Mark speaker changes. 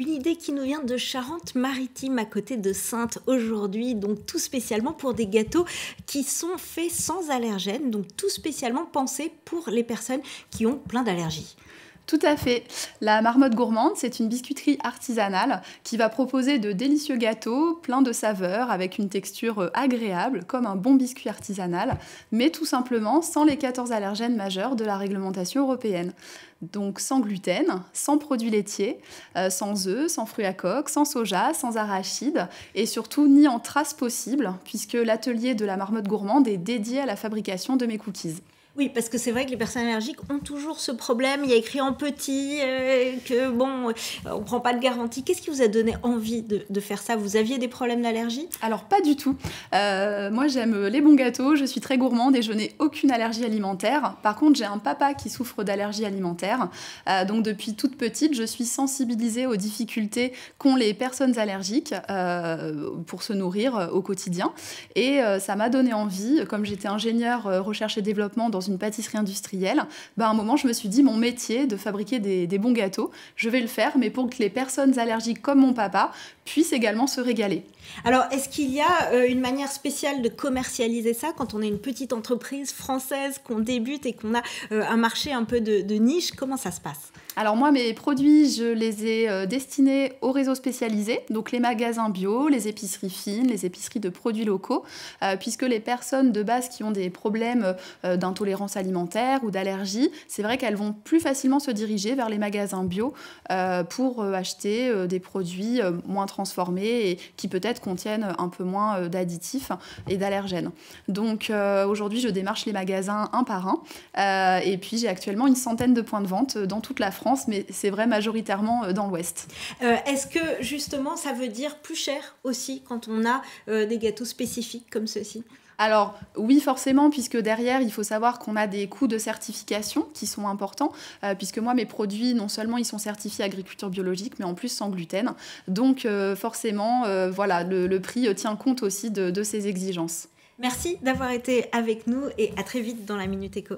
Speaker 1: Une idée qui nous vient de Charente-Maritime à côté de Sainte aujourd'hui, donc tout spécialement pour des gâteaux qui sont faits sans allergènes, donc tout spécialement pensés pour les personnes qui ont plein d'allergies. Tout à fait. La marmotte gourmande, c'est une biscuiterie
Speaker 2: artisanale qui va proposer de délicieux gâteaux pleins de saveurs avec une texture euh, agréable comme un bon biscuit artisanal, mais tout simplement sans les 14 allergènes majeurs de la réglementation européenne. Donc sans gluten, sans produits laitiers, euh, sans œufs, sans fruits à coque, sans soja, sans arachides et surtout ni en traces possibles puisque l'atelier de la marmotte gourmande est dédié à la fabrication de mes cookies.
Speaker 1: Oui, parce que c'est vrai que les personnes allergiques ont toujours ce problème. Il y a écrit en petit euh, que, bon, euh, on ne prend pas de garantie. Qu'est-ce qui vous a donné envie de, faire ça Vous aviez des problèmes d'allergie Alors, pas du tout.
Speaker 2: Euh, moi, j'aime les bons gâteaux, je suis très gourmande et je n'ai aucune allergie alimentaire. Par contre, j'ai un papa qui souffre d'allergie alimentaire. donc, depuis toute petite, je suis sensibilisée aux difficultés qu'ont les personnes allergiques pour se nourrir au quotidien. Et ça m'a donné envie, comme j'étais ingénieure recherche et développement dans une pâtisserie industrielle, bah, à un moment, je me suis dit, mon métier de fabriquer des, bons gâteaux, je vais le faire, mais pour que les personnes
Speaker 1: allergiques comme mon papa puissent également se régaler. Alors, est-ce qu'il y a euh, une manière spéciale de commercialiser ça quand on est une petite entreprise française, qu'on débute et qu'on a euh, un marché un peu de, niche Comment ça se passe alors moi, mes produits, je les ai euh,
Speaker 2: destinés aux réseaux spécialisés, donc les magasins bio, les épiceries fines, les épiceries de produits locaux, puisque les personnes de base qui ont des problèmes d'intolérance alimentaire ou d'allergie, c'est vrai qu'elles vont plus facilement se diriger vers les magasins bio euh, pour euh, acheter euh, des produits moins transformés et qui peut-être contiennent un peu moins d'additifs et d'allergènes. Donc aujourd'hui, je démarche les magasins un par un et puis j'ai
Speaker 1: actuellement une centaine de points de vente dans toute la France, mais c'est vrai majoritairement dans l'Ouest. Est-ce que justement ça veut dire plus cher aussi quand on a des gâteaux spécifiques comme ceux-ci alors oui, forcément, puisque derrière, il faut savoir qu'on a des coûts de certification
Speaker 2: qui sont importants, euh, puisque moi, mes produits, non seulement ils sont certifiés agriculture biologique, mais en plus sans gluten. Donc euh, forcément, euh, voilà, le, prix tient compte aussi de, de ces
Speaker 1: exigences. Merci d'avoir été avec nous et à très vite dans la Minute Éco.